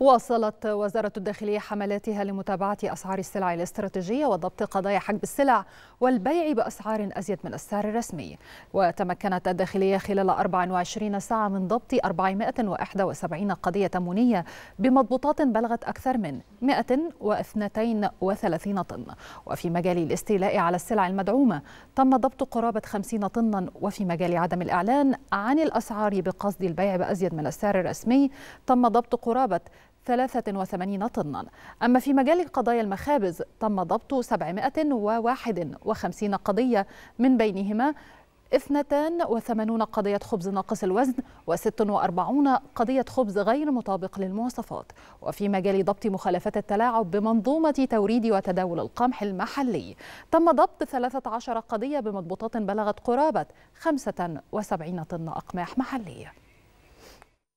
واصلت وزارة الداخلية حملاتها لمتابعة أسعار السلع الاستراتيجية وضبط قضايا حجب السلع والبيع بأسعار أزيد من السعر الرسمي وتمكنت الداخلية خلال 24 ساعة من ضبط 471 قضية تمونية بمضبوطات بلغت أكثر من 132 طن وفي مجال الاستيلاء على السلع المدعومة تم ضبط قرابة 50 طنا وفي مجال عدم الإعلان عن الأسعار بقصد البيع بأزيد من السعر الرسمي تم ضبط قرابة 83 طنا أما في مجال قضايا المخابز تم ضبط 751 قضية من بينهما 82 قضية خبز ناقص الوزن و46 قضية خبز غير مطابق للمواصفات وفي مجال ضبط مخالفات التلاعب بمنظومة توريد وتداول القمح المحلي تم ضبط 13 قضية بمضبوطات بلغت قرابة 75 طن أقماح محلية